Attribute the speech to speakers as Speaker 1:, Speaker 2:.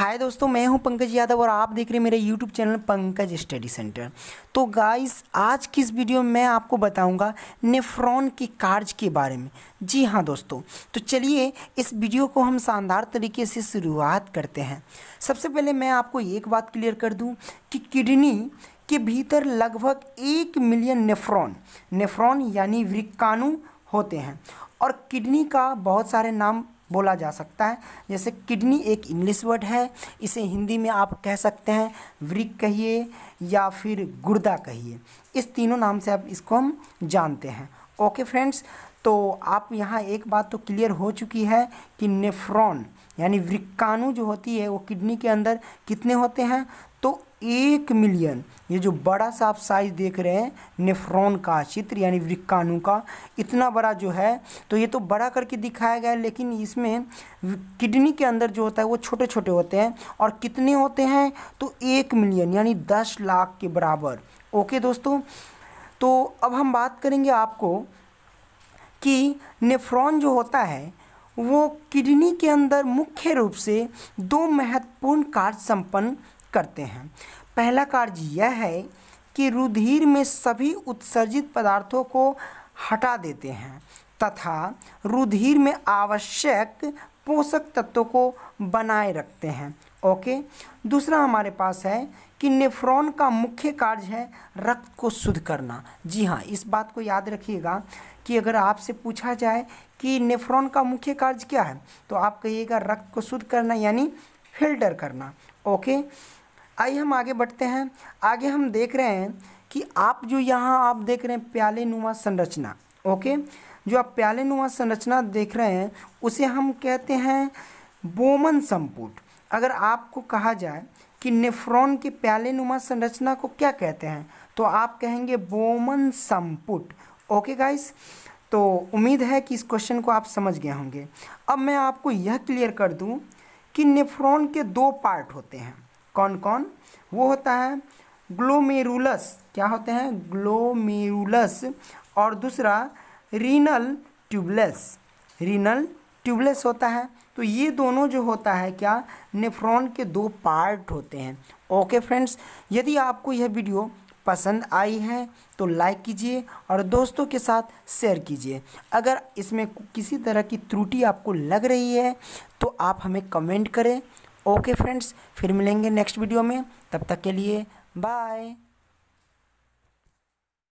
Speaker 1: हाय दोस्तों मैं हूं पंकज यादव और आप देख रहे हैं मेरे YouTube channel Pankaj study centre तो गाइस आज की इस वीडियो में मैं आपको बताऊंगा नेफ्रॉन के कार्ज के बारे में जी हाँ दोस्तों तो चलिए इस वीडियो को हम शानदार तरीके से शुरुआत करते हैं सबसे पहले मैं आपको एक बात क्लियर कर दूँ कि किडनी के भीतर लगभग एक मिलियन नेफ्रॉन नेफ्रॉन यानी वृक्काणु होते हैं और किडनी का बहुत सारे नाम बोला जा सकता है जैसे किडनी एक इंग्लिश वर्ड है इसे हिंदी में आप कह सकते हैं वृक कहिए या फिर गुर्दा कहिए इस तीनों नाम से आप इसको हम जानते हैं ओके फ्रेंड्स तो आप यहाँ एक बात तो क्लियर हो चुकी है कि नेफ्रॉन यानी वृक्काणु जो होती है वो किडनी के अंदर कितने होते हैं एक मिलियन ये जो बड़ा सा आप साइज देख रहे हैं नेफ्रॉन का चित्र यानी वृक्काणु का इतना बड़ा जो है तो ये तो बड़ा करके दिखाया गया है लेकिन इसमें किडनी के अंदर जो होता है वो छोटे छोटे होते हैं और कितने होते हैं तो एक मिलियन यानी दस लाख के बराबर ओके दोस्तों तो अब हम बात करेंगे आपको कि नेफ्रॉन जो होता है वो किडनी के अंदर मुख्य रूप से दो महत्वपूर्ण कार्य संपन्न करते हैं पहला कार्य यह है कि रुधिर में सभी उत्सर्जित पदार्थों को हटा देते हैं तथा रुधिर में आवश्यक पोषक तत्वों को बनाए रखते हैं ओके दूसरा हमारे पास है कि नेफ्रॉन का मुख्य कार्य है रक्त को शुद्ध करना जी हाँ इस बात को याद रखिएगा कि अगर आपसे पूछा जाए कि नेफ्रॉन का मुख्य कार्य क्या है तो आप कहिएगा रक्त को शुद्ध करना यानी फिल्टर करना ओके आइए हम आगे बढ़ते हैं आगे हम देख रहे हैं कि आप जो यहाँ आप देख रहे हैं प्याले नुमा संरचना ओके जो आप प्याले नुमा संरचना देख रहे हैं उसे हम कहते हैं बोमन संपुट अगर आपको कहा जाए कि नेफ्रॉन के प्याले नुमा संरचना को क्या कहते हैं तो आप कहेंगे बोमन संपुट ओके गाइस तो उम्मीद है कि इस क्वेश्चन को आप समझ गए होंगे अब मैं आपको यह क्लियर कर दूँ कि नेफ्रॉन के दो पार्ट होते हैं कौन कौन वो होता है ग्लोमेरुलस क्या होते हैं ग्लोमेरुलस और दूसरा रीनल ट्यूबलेस रीनल ट्यूबलेस होता है तो ये दोनों जो होता है क्या नेफ्रॉन के दो पार्ट होते हैं ओके फ्रेंड्स यदि आपको यह वीडियो पसंद आई है तो लाइक कीजिए और दोस्तों के साथ शेयर कीजिए अगर इसमें किसी तरह की त्रुटि आपको लग रही है तो आप हमें कमेंट करें ओके फ्रेंड्स फिर मिलेंगे नेक्स्ट वीडियो में तब तक के लिए बाय